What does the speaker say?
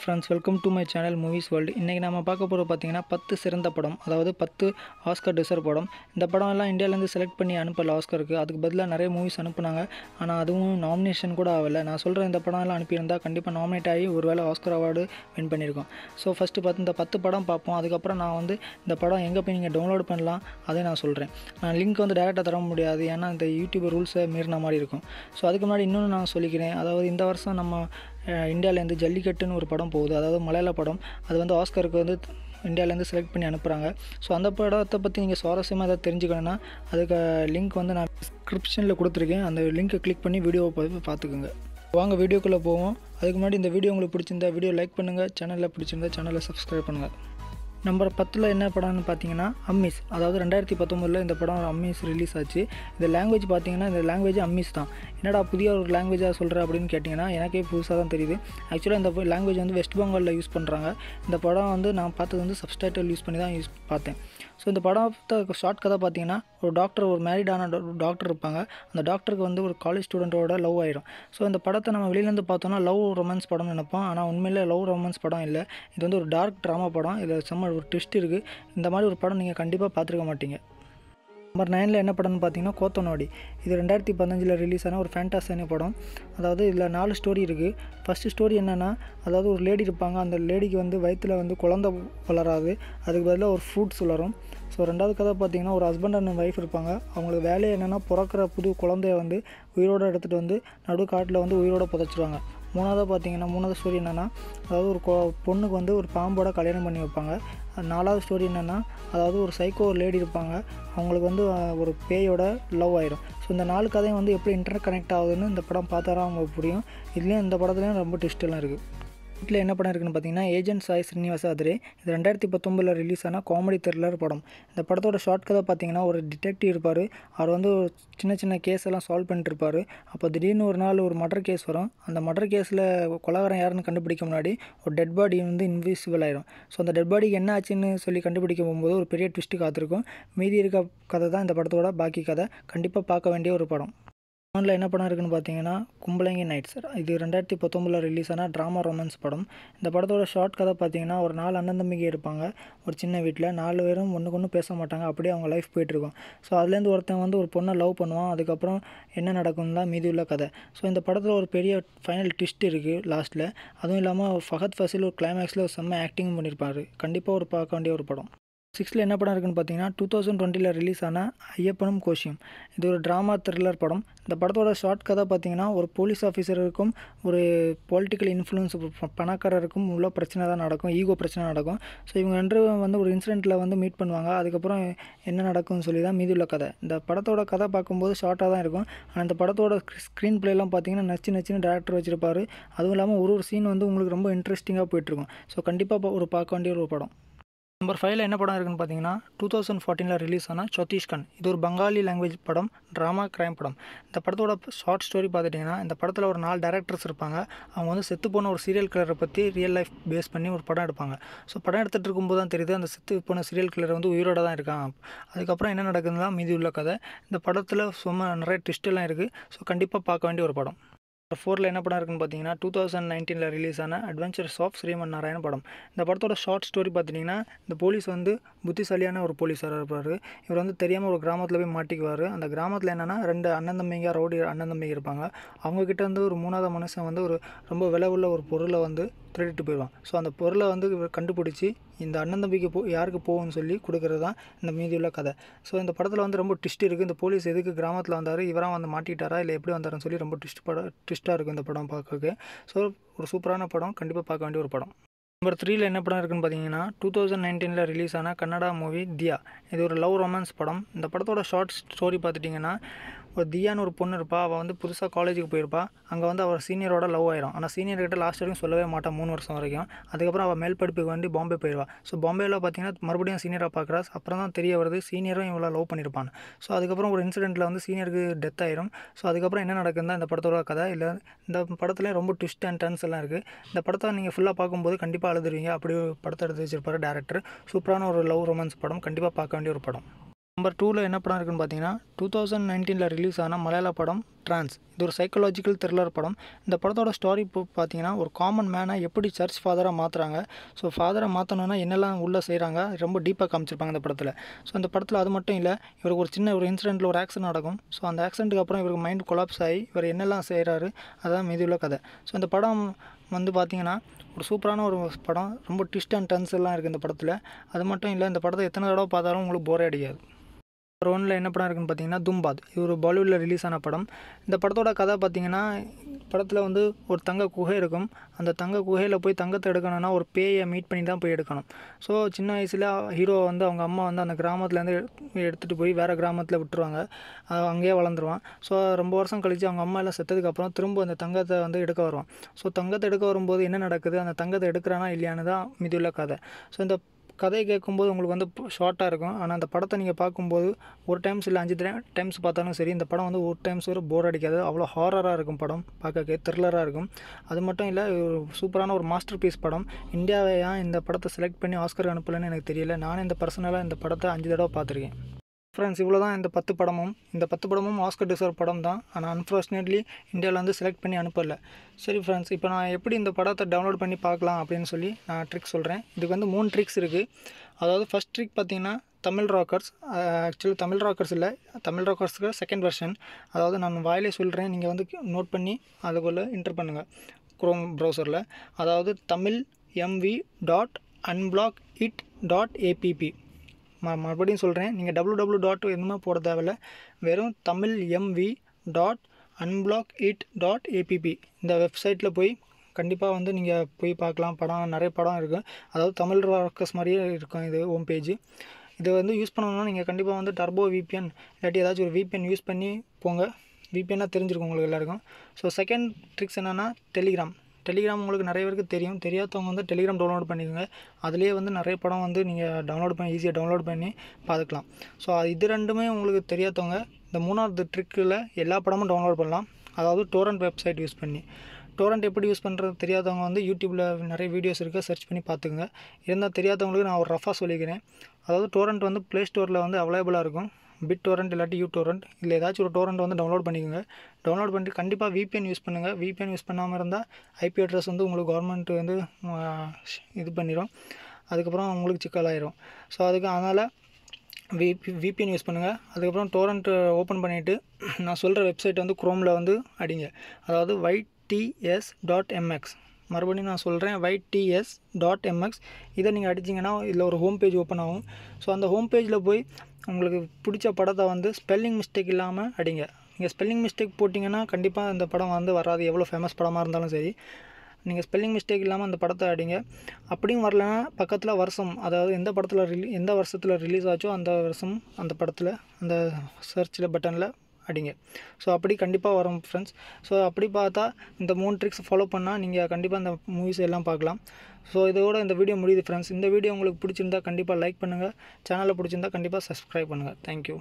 friends welcome to my channel movies world இன்றைக்கி நம்ம பார்க்க போகிற பார்த்தீங்கன்னா பத்து சிறந்த படம் அதாவது பத்து ஆஸ்கர் டிசர் படம் இந்த படம் எல்லாம் இந்தியாவிலேருந்து செலக்ட் பண்ணி அனுப்பல ஆஸ்கருக்கு அதுக்கு பதிலாக நிறைய மூவிஸ் அனுப்புனாங்க ஆனால் அதுவும் நாமினேஷன் கூட ஆகலை நான் சொல்கிறேன் இந்த படம் எல்லாம் அனுப்பியிருந்தால் கண்டிப்பாக நாமினேட் ஆகி ஒரு வேளை ஆஸ்கர் அவார்டு வின் பண்ணியிருக்கோம் ஸோ ஃபஸ்ட்டு பார்த்து இந்த பத்து படம் பார்ப்போம் அதுக்கப்புறம் நான் வந்து இந்த படம் எங்கே போய் நீங்கள் டவுன்லோட் பண்ணலாம் அதை நான் சொல்கிறேன் நான் லிங்க் வந்து டேரெக்டாக தர முடியாது ஏன்னா இந்த யூடியூப் ரூல்ஸை மீறின மாதிரி இருக்கும் ஸோ அதுக்கு முன்னாடி இன்னொன்று நான் சொல்லிக்கிறேன் அதாவது இந்த வருஷம் நம்ம இந்தியாவிலேருந்து ஜல்லிக்கட்டுன்னு ஒரு படம் போகுது அதாவது மலையாள படம் அது வந்து ஆஸ்கருக்கு வந்து இந்தியாவிலேருந்து செலக்ட் பண்ணி அனுப்புகிறாங்க ஸோ அந்த படத்தை பற்றி நீங்கள் சுவாரஸ்யமாக எதாவது தெரிஞ்சுக்கணுன்னா அதுக்கு லிங்க் வந்து நான் டிஸ்கிரிப்ஷனில் கொடுத்துருக்கேன் அந்த லிங்க்கை கிளிக் பண்ணி வீடியோவை பார்த்துக்குங்க வாங்க வீடியோக்குள்ளே போவோம் அதுக்கு முன்னாடி இந்த வீடியோ உங்களுக்கு பிடிச்சிருந்தா வீடியோ லைக் பண்ணுங்கள் சேனலில் பிடிச்சிருந்தா சேனலை சப்ஸ்கிரைப் பண்ணுங்கள் நம்பர் பத்தில் என்ன படம்னு பார்த்தீங்கன்னா அம்மிஸ் அதாவது ரெண்டாயிரத்தி பத்தொம்பதில் இந்த படம் அம்மிஸ் ரிலீஸ் ஆச்சு இந்த லாங்குவேஜ் பார்த்தீங்கன்னா இந்த லாங்குவேஜ் அம்மிஸ் தான் என்னடா புதிய ஒரு லாங்குவேஜாக சொல்கிற அப்படின்னு கேட்டிங்கன்னா எனக்கே புதுசாக தான் தெரியுது ஆக்சுவலாக இந்த லாங்குவேஜ் வந்து வெஸ்ட் பெங்காலில் யூஸ் பண்ணுறாங்க இந்த படம் வந்து நான் பார்த்தது வந்து சப்ஸ்டைட்டில் யூஸ் பண்ணி தான் யூஸ் பார்த்தேன் ஸோ இந்த படத்தை ஷார்ட் கதை பார்த்தீங்கன்னா ஒரு டாக்டர் ஒரு மேரிடான டாக்டர் இருப்பாங்க அந்த டாக்டருக்கு வந்து ஒரு காலேஜ் ஸ்டூடெண்ட்டோட லவ் ஆகிடும் ஸோ இந்த படத்தை நம்ம வெளியிலேருந்து பார்த்தோன்னா லவ் ரொமான்ஸ் படம்னு நினைப்போம் ஆனால் உண்மையிலே லவ் ரொமான்ஸ் படம் இல்லை இது வந்து ஒரு டார்க் ட்ராமா படம் இதை செம்ம ஒரு ட்விஸ்ட் இருக்குது இந்த மாதிரி ஒரு படம் நீங்கள் கண்டிப்பாக பார்த்துருக்க மாட்டீங்க நம்பர் நைனில் என்ன படம்னு பார்த்தீங்கன்னா கோத்தனோடி இது ரெண்டாயிரத்தி பதினஞ்சில் ரிலீஸ் ஆன ஒரு ஃபேண்டாஸான படம் அதாவது இதில் நாலு ஸ்டோரி இருக்குது ஃபஸ்ட்டு ஸ்டோரி என்னென்னா அதாவது ஒரு லேடி இருப்பாங்க அந்த லேடிக்கு வந்து வயிற்றில் வந்து குழந்த வளராது அதுக்கு பதிலாக ஒரு ஃப்ரூட்ஸ் வளரும் ஸோ ரெண்டாவது கதை பார்த்திங்கன்னா ஒரு ஹஸ்பண்ட் அண்ட் ஒய்ஃப் இருப்பாங்க அவங்களுக்கு வேலையை என்னென்னா பிறக்கிற புது குழந்தைய வந்து உயிரோடு எடுத்துகிட்டு வந்து நடு காட்டில் வந்து உயிரோடு புதைச்சிருவாங்க மூணாவதாக பார்த்தீங்கன்னா மூணாவது ஸ்டோரி என்னென்னா அதாவது ஒரு பொண்ணுக்கு வந்து ஒரு பாம்போட கல்யாணம் பண்ணி வைப்பாங்க நாலாவது ஸ்டோரி என்னென்னா அதாவது ஒரு சைக்கோ ஒரு லேடி இருப்பாங்க அவங்களுக்கு வந்து ஒரு பேயோட லவ் ஆகிடும் ஸோ இந்த நாலு கதையும் வந்து எப்படி இன்டர் கனெக்ட் ஆகுதுன்னு இந்த படம் பார்த்தா அவங்களுக்கு புரியும் இதுலேயும் இந்த படத்துலேயும் ரொம்ப டிஸ்டெல்லாம் இருக்குது வீட்டில் என்ன படம் இருக்குன்னு பார்த்தீங்கன்னா ஏஜென்ட் சாய் ஸ்ரீனிவாச அதிரே இது ரெண்டாயிரத்தி பத்தொம்பதில் ரிலீஸ் ஆன காமெடி த்ரில்லர் படம் இந்த படத்தோட ஷார்ட் கதை பார்த்தீங்கன்னா ஒரு டிடெக்டிவ் இருப்பார் அவர் வந்து ஒரு சின்ன சின்ன கேஸ் எல்லாம் சால்வ் பண்ணிட்டுருப்பார் அப்போ திடீர்னு ஒரு நாள் ஒரு மர்டர் கேஸ் வரும் அந்த மர்டர் கேஸில் கொலகாரம் யாருன்னு கண்டுபிடிக்க முன்னாடி ஒரு டெட் பாடி வந்து இன்விசிபிள் ஆயிரும் ஸோ அந்த டெட் பாடிக்கு என்ன ஆச்சுன்னு சொல்லி கண்டுபிடிக்க போகும்போது ஒரு பெரிய ட்விஸ்ட்டு காத்திருக்கும் மீதி இருக்க கதை தான் இந்த படத்தோட பாக்கி கதை கண்டிப்பாக பார்க்க வேண்டிய ஒரு படம் ஒன்றில் என்ன படம் இருக்குதுன்னு பார்த்தீங்கன்னா கும்பலங்கி நைட் சார் இது ரெண்டாயிரத்தி பத்தொம்பதில் ரிலீஸ் ஆன ட்ராமா ரொமான்ஸ் படம் இந்த படத்தோட ஷார்ட் கதை பார்த்தீங்கன்னா ஒரு நாலு அண்ணன் தம்பிக்கு இருப்பாங்க ஒரு சின்ன வீட்டில் நாலு பேரும் ஒன்றுக்கு ஒன்று பேச மாட்டாங்க அப்படியே அவங்க லைஃப் போயிட்டுருக்கும் ஸோ அதுலேருந்து ஒருத்தன் வந்து ஒரு பொண்ணை லவ் பண்ணுவான் அதுக்கப்புறம் என்ன தான் மீதி உள்ள கதை ஸோ இந்த படத்தில் ஒரு பெரிய ஃபைனல் ட்விஸ்ட் இருக்குது லாஸ்ட்டில் அதுவும் இல்லாமல் ஃபஹத் ஃபசில் ஒரு கிளைமேக்ஸில் ஒரு செம்ம ஆக்டிங் பண்ணியிருப்பார் கண்டிப்பாக ஒரு பார்க்க வேண்டிய ஒரு படம் சிக்ஸ்த்தில் என்ன படம் இருக்குன்னு பார்த்தீங்கன்னா டூ தௌசண்ட் டுவெண்ட்டியில் ரிலீஸ் ஆன ஐயப்பனும் கோஷியம் இது ஒரு ட்ராமா த்ரில்லர் படம் இந்த படத்தோட ஷார்ட் கதை பார்த்தீங்கன்னா ஒரு போலீஸ் ஆஃபீஸருக்கும் ஒரு பொலிட்டிக்கல் இன்ஃப்ளூன்ஸ் பணக்காரருக்கும் உள்ள பிரச்சனை தான் நடக்கும் ஈகோ பிரச்சனை நடக்கும் ஸோ இவங்க ரெண்டு வந்து ஒரு இன்சிடெண்ட்டில் வந்து மீட் பண்ணுவாங்க அதுக்கப்புறம் என்ன நடக்கும்னு சொல்லி தான் மீதி உள்ள கதை இந்த படத்தோட கதை பார்க்கும்போது ஷார்ட்டாக தான் இருக்கும் ஆனால் இந்த படத்தோட ஸ்க்ரீன் பிளேலாம் பார்த்தீங்கன்னா நச்சு நச்சுன்னு டேரக்டர் வச்சுருப்பாரு அதுவும் இல்லாமல் ஒரு ஒரு சீன் வந்து உங்களுக்கு ரொம்ப இன்ட்ரெஸ்டிங்காக போயிட்டுருக்கும் ஸோ கண்டிப்பாக ஒரு பார்க்க வேண்டிய ஒரு படம் நம்பர் ஃபைவ்ல என்ன படம் இருக்குன்னு பார்த்தீங்கன்னா டூ தௌசண்ட் ஃபார்ட்டீனில் ரிலீஸ் ஆன சத்தீஷ்கன் இது ஒரு பங்காலி லாங்குவேஜ் படம் ட்ராமா கிரைம் படம் இந்த படத்தோட ஷார்ட் ஸ்டோரி பார்த்துட்டிங்கன்னா இந்த படத்தில் ஒரு நாலு டேரக்டர்ஸ் இருப்பாங்க அவங்க வந்து செத்து போன ஒரு சீரியல் கிளரை பற்றி ரியல் லைஃப் பேஸ் பண்ணி ஒரு படம் எடுப்பாங்க ஸோ படம் எடுத்துகிட்டு இருக்கும்போது தான் தெரியுது அந்த செத்து போன சீரியல் கிளர் வந்து உயிரோட தான் இருக்கான் அதுக்கப்புறம் என்ன நடக்குதுன்னா மீதி உள்ள கதை இந்த படத்தில் சும்மா நிறைய எல்லாம் இருக்குது ஸோ கண்டிப்பாக பார்க்க வேண்டிய ஒரு படம் ஃபோரில் என்ன படம் இருக்குன்னு பார்த்தீங்கன்னா டூ தௌசண்ட் நைன்டீனில் ரிலீஸ் ஆன அட்வென்ச்சர்ஸ் ஆஃப் ஸ்ரீமன் நாராயண படம் இந்த படத்தோட ஷார்ட் ஸ்டோரி பார்த்தீங்கன்னா இந்த போலீஸ் வந்து புத்திசாலியான ஒரு போலீஸாராக இருப்பார் இவர் வந்து தெரியாமல் ஒரு கிராமத்தில் போய் மாட்டிக்குவார் அந்த கிராமத்தில் என்னென்னா ரெண்டு அண்ணன் தம்பிங்க ரவுடி அண்ணன் தம்பிங்க இருப்பாங்க அவங்கக்கிட்ட வந்து ஒரு மூணாவது மனுஷன் வந்து ஒரு ரொம்ப விலை உள்ள ஒரு பொருளை வந்து திருடிட்டு போயிடுவான் ஸோ அந்த பொருளை வந்து கண்டுபிடிச்சி இந்த அண்ணன் தம்பிக்கு போ யாருக்கு போகும்னு சொல்லி கொடுக்குறது தான் இந்த மீதியுள்ள கதை ஸோ இந்த படத்தில் வந்து ரொம்ப ட்விஸ்ட் இருக்குது இந்த போலீஸ் எதுக்கு கிராமத்தில் வந்தார் இவராக வந்து மாட்டிட்டாரா இல்லை எப்படி வந்தாருன்னு சொல்லி ரொம்ப ட்விஸ்ட் படம் ட்விஸ்ட்டாக இருக்குது இந்த படம் பார்க்கறதுக்கு ஸோ ஒரு சூப்பரான படம் கண்டிப்பாக பார்க்க வேண்டிய ஒரு படம் நம்பர் த்ரீல என்ன படம் இருக்குன்னு பார்த்தீங்கன்னா டூ தௌசண்ட் நைன்டீனில் ரிலீஸ் ஆன கன்னடா மூவி தியா இது ஒரு லவ் ரொமான்ஸ் படம் இந்த படத்தோட ஷார்ட் ஸ்டோரி பார்த்துட்டிங்கன்னா ஒரு தியான்னு ஒரு பொண்ணு இருப்பா அவள் வந்து புதுசாக காலேஜுக்கு போயிருப்பா அங்கே வந்து அவள் சீனியரோட லவ் ஆயிரும் ஆனால் சீனியர்கிட்ட லாஸ்ட் வரைக்கும் சொல்லவே மாட்டான் மூணு வருஷம் வரைக்கும் அதுக்கப்புறம் அவள் மேல் படிப்புக்கு வந்து பாம்பே போயிடுவா ஸோ பாம்பேயில் பார்த்தீங்கன்னா மறுபடியும் சீனியராக பார்க்குறா அப்புறம் தான் தெரிய வருது சீனியரும் இவ்வளோ லவ் பண்ணியிருப்பான் ஸோ அதுக்கப்புறம் ஒரு இன்சிடென்ட்டில் வந்து சீனியருக்கு டெத் ஆயிரும் ஸோ அதுக்கப்புறம் என்ன நடக்குதுன்னா இந்த படத்தோட கதை இல்லை இந்த படத்துல ரொம்ப ட்விஸ்ட் அண்ட் டர்ன்ஸ் எல்லாம் இருக்குது இந்த படத்தை நீங்கள் ஃபுல்லாக பார்க்கும்போது கண்டிப்பாக அழுதுருவீங்க அப்படி படத்தை எடுத்து வச்சிருப்பாரு டேரக்டர் சூப்பரான ஒரு லவ் ரொமான்ஸ் படம் கண்டிப்பாக பார்க்க வேண்டிய ஒரு படம் நம்பர் டூவில் என்ன படம் இருக்குன்னு பார்த்தீங்கன்னா டூ தௌசண்ட் நைன்டீனில் ரிலீஸ் ஆன மலையாள படம் ட்ரான்ஸ் இது ஒரு சைக்கலாஜிக்கல் த்ரில்லர் படம் இந்த படத்தோட ஸ்டோரி இப்போ பார்த்தீங்கன்னா ஒரு காமன் மேனாக எப்படி சர்ச் ஃபாதராக மாற்றுறாங்க ஸோ ஃபாதரை மாற்றணுன்னா என்னெல்லாம் உள்ளே செய்கிறாங்க ரொம்ப டீப்பாக காமிச்சிருப்பாங்க இந்த படத்தில் ஸோ அந்த படத்தில் அது மட்டும் இல்லை இவருக்கு ஒரு சின்ன ஒரு இன்சிடெண்ட்டில் ஒரு ஆக்சிடென்ட் நடக்கும் ஸோ அந்த ஆக்சிடென்ட்டுக்கு அப்புறம் இவருக்கு மைண்ட் கொலாப்ஸ் ஆகி இவர் என்னெல்லாம் செய்கிறாரு அதுதான் அதான் உள்ள கதை ஸோ இந்த படம் வந்து பார்த்திங்கன்னா ஒரு சூப்பரான ஒரு படம் ரொம்ப ட்விஸ்ட் அண்ட் டென்ஸ் எல்லாம் இருக்குது இந்த படத்தில் அது மட்டும் இல்லை இந்த படத்தை எத்தனை தடவை பார்த்தாலும் உங்களுக்கு போரே அடிக்காது நம்பர் ஒனில் என்ன படம் இருக்குன்னு பார்த்தீங்கன்னா தும்பாத் இது ஒரு பாலிவுட்டில் ரிலீஸ் ஆன படம் இந்த படத்தோட கதை பார்த்தீங்கன்னா படத்தில் வந்து ஒரு தங்க குகை இருக்கும் அந்த தங்க குகையில் போய் தங்கத்தை எடுக்கணும்னா ஒரு பேயை மீட் பண்ணி தான் போய் எடுக்கணும் ஸோ சின்ன வயசில் ஹீரோ வந்து அவங்க அம்மா வந்து அந்த கிராமத்துலேருந்து எடுத்துகிட்டு போய் வேறு கிராமத்தில் விட்டுருவாங்க அங்கேயே வளர்ந்துருவான் ஸோ ரொம்ப வருஷம் கழித்து அவங்க அம்மா எல்லாம் செத்ததுக்கப்புறம் திரும்ப அந்த தங்கத்தை வந்து எடுக்க வருவான் ஸோ தங்கத்தை எடுக்க வரும்போது என்ன நடக்குது அந்த தங்கத்தை எடுக்கிறானா இல்லையானு தான் மிதியுள்ள கதை ஸோ இந்த கதையை கேட்கும்போது உங்களுக்கு வந்து ஷார்ட்டாக இருக்கும் ஆனால் அந்த படத்தை நீங்கள் பார்க்கும்போது ஒரு டைம்ஸ் இல்லை அஞ்சு டைம்ஸ் பார்த்தாலும் சரி இந்த படம் வந்து ஒரு டைம்ஸ் ஒரு போர் அடிக்காது அவ்வளோ ஹாரராக இருக்கும் படம் பார்க்க த்ரில்லராக இருக்கும் அது மட்டும் இல்லை ஒரு சூப்பரான ஒரு மாஸ்டர் பீஸ் படம் இந்தியாவை ஏன் இந்த படத்தை செலக்ட் பண்ணி ஆஸ்கர் அனுப்பலன்னு எனக்கு தெரியல நானும் இந்த பர்சனலாக இந்த படத்தை அஞ்சு தடவை பார்த்துருக்கேன் ஃப்ரெண்ட்ஸ் இவ்வளோ தான் இந்த பத்து படமும் இந்த பத்து படமும் ஆஸ்கர் டிசர்வ் படம் தான் ஆனால் அன்ஃபார்ச்சுனேட்லி இந்தியாவில் வந்து செலக்ட் பண்ணி அனுப்பலை சரி ஃப்ரெண்ட்ஸ் இப்போ நான் எப்படி இந்த படத்தை டவுன்லோட் பண்ணி பார்க்கலாம் அப்படின்னு சொல்லி நான் ட்ரிக் சொல்கிறேன் இதுக்கு வந்து மூணு ட்ரிக்ஸ் இருக்குது அதாவது ஃபஸ்ட் ட்ரிக் பார்த்திங்கன்னா Tamil Rockers actually Tamil Rockers இல்லை தமிழ் ராக்கர்ஸுக்கு செகண்ட் வெர்ஷன் அதாவது நான் வாயிலே சொல்கிறேன் நீங்கள் வந்து நோட் பண்ணி அதுக்குள்ளே என்டர் பண்ணுங்கள் குரோம் ப்ரௌசரில் அதாவது Tamil MV dot unblock it dot APP மறுபடியும் சொல்கிறேன் நீங்கள் டபுள்யூ டபுள்யூ டாட் எதுவுமே போட தேவையில்ல வெறும் Tamil MV dot unblock it dot APP இந்த வெப்சைட்டில் போய் கண்டிப்பாக வந்து நீங்கள் போய் பார்க்கலாம் படம் நிறைய படம் இருக்குது அதாவது தமிழ் ஒர்க்கர்ஸ் மாதிரியே இருக்கும் இது ஹோம் பேஜ் இதை வந்து யூஸ் பண்ணணும்னா நீங்கள் கண்டிப்பாக வந்து டர்போ விபிஎன் இல்லாட்டி ஏதாச்சும் ஒரு விபிஎன் யூஸ் பண்ணி போங்க விபிஎன்னாக தெரிஞ்சிருக்கும் உங்களுக்கு எல்லாருக்கும் ஸோ செகண்ட் ட்ரிக்ஸ் என்னென்னா டெலிகிராம் டெலிகிராம் உங்களுக்கு நிறைய பேருக்கு தெரியும் தெரியாதவங்க வந்து டெலிகிராம் டவுன்லோட் பண்ணிக்கோங்க அதுலேயே வந்து நிறைய படம் வந்து நீங்கள் டவுன்லோட் பண்ணி ஈஸியாக டவுன்லோட் பண்ணி பார்த்துக்கலாம் ஸோ இது ரெண்டுமே உங்களுக்கு தெரியாதவங்க இந்த மூணாவது ட்ரிக்கில் எல்லா படமும் டவுன்லோட் பண்ணலாம் அதாவது டோரண்ட் வெப்சைட் யூஸ் பண்ணி டோரண்ட் எப்படி யூஸ் பண்ணுறது தெரியாதவங்க வந்து யூடியூப்பில் நிறைய வீடியோஸ் இருக்குது சர்ச் பண்ணி பார்த்துக்குங்க இருந்தால் தெரியாதவங்களுக்கு நான் ஒரு ரஃபாக சொல்லிக்கிறேன் அதாவது டோரண்ட் வந்து ப்ளே ஸ்டோரில் வந்து அவைலபிளாக இருக்கும் பிட் டோரண்ட் இல்லாட்டி யூ டோரண்ட் இல்லை ஏதாச்சும் ஒரு டோரண்ட் வந்து டவுன்லோட் பண்ணிக்கோங்க டவுன்லோட் பண்ணிட்டு கண்டிப்பாக விபிஎன் யூஸ் பண்ணுங்கள் விபிஎன் யூஸ் பண்ணாமல் இருந்தால் ஐபி அட்ரஸ் வந்து உங்களுக்கு கவர்மெண்ட் வந்து இது பண்ணிடும் அதுக்கப்புறம் உங்களுக்கு சிக்கலாயிரும் ஸோ அதுக்கு அதனால் விபி விபிஎன் யூஸ் பண்ணுங்கள் அதுக்கப்புறம் டோரண்ட் ஓப்பன் பண்ணிவிட்டு நான் சொல்கிற வெப்சைட் வந்து குரோமில் வந்து அடிங்க அதாவது ஒயிட் டிஎஸ் டாட் எம்எக்ஸ் மறுபடியும் நான் சொல்கிறேன் ஒயிட் டிஎஸ் டாட் எம்எக்ஸ் இதை நீங்கள் அடிச்சிங்கன்னா இதில் ஒரு ஹோம் பேஜ் ஓப்பன் ஆகும் ஸோ அந்த ஹோம் பேஜில் போய் உங்களுக்கு பிடிச்ச படத்தை வந்து ஸ்பெல்லிங் மிஸ்டேக் இல்லாமல் அடிங்க நீங்கள் ஸ்பெல்லிங் மிஸ்டேக் போட்டிங்கன்னா கண்டிப்பாக அந்த படம் வந்து வராது எவ்வளோ ஃபேமஸ் படமாக இருந்தாலும் சரி நீங்கள் ஸ்பெல்லிங் மிஸ்டேக் இல்லாமல் அந்த படத்தை அடிங்க அப்படியும் வரலன்னா பக்கத்தில் வருஷம் அதாவது எந்த படத்தில் ரிலீ எந்த வருஷத்தில் ரிலீஸ் ஆச்சோ அந்த வருஷம் அந்த படத்தில் அந்த சர்ச்சில் பட்டனில் அடிங்க ஸோ அப்படி கண்டிப்பாக வரும் ஃப்ரெண்ட்ஸ் ஸோ அப்படி பார்த்தா இந்த மூணு ட்ரிக்ஸ் ஃபாலோ பண்ணால் நீங்கள் கண்டிப்பாக அந்த மூவிஸ் எல்லாம் பார்க்கலாம் ஸோ இதோட இந்த வீடியோ முடியுது ஃப்ரெண்ட்ஸ் இந்த வீடியோ உங்களுக்கு பிடிச்சிருந்தா கண்டிப்பாக லைக் பண்ணுங்கள் சேனலில் பிடிச்சிருந்தா கண்டிப்பாக சப்ஸ்கிரைப் பண்ணுங்கள் தேங்க்யூ